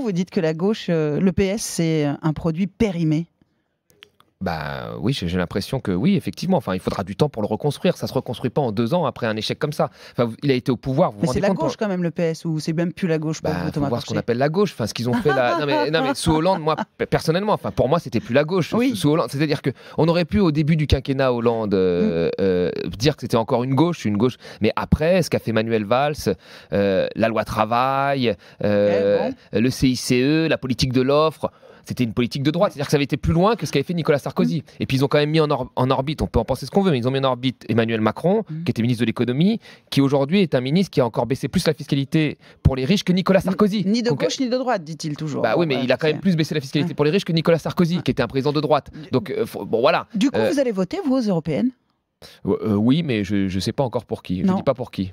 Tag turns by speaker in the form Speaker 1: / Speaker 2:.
Speaker 1: vous dites que la gauche, euh, le PS, c'est un produit périmé
Speaker 2: bah oui, j'ai l'impression que oui, effectivement. Enfin, il faudra du temps pour le reconstruire. Ça se reconstruit pas en deux ans après un échec comme ça. Enfin, il a été au pouvoir. Vous mais c'est la gauche hein.
Speaker 1: quand même le PS ou c'est même plus la gauche. Pour bah, voir ce qu'on appelle la gauche. Enfin, ce qu'ils ont fait
Speaker 2: là. Non mais, sous Hollande, moi personnellement, enfin pour moi c'était plus la gauche. Oui. Sous Hollande, c'est-à-dire que on aurait pu au début du quinquennat Hollande mm. euh, euh, dire que c'était encore une gauche, une gauche. Mais après, ce qu'a fait Manuel Valls, euh, la loi travail, euh, eh le CICE, la politique de l'offre. C'était une politique de droite, c'est-à-dire que ça avait été plus loin que ce qu'avait fait Nicolas Sarkozy. Mm. Et puis ils ont quand même mis en, orbite, on peut en penser ce qu'on veut, mais ils ont mis en orbite Emmanuel Macron, mm. qui était ministre de l'économie, qui aujourd'hui est un ministre qui a encore baissé plus la fiscalité pour les riches que Nicolas Sarkozy. Ni de gauche ni de droite, dit-il toujours. Bah oui, mais il a quand même plus baissé la fiscalité pour les riches que Nicolas Sarkozy, qui était un président de droite. Donc euh, bon voilà. Du coup, vous allez
Speaker 1: voter, vous, aux européennes
Speaker 2: euh, euh, oui, mais je ne sais pas encore pour qui. Je ne dis pas pour qui.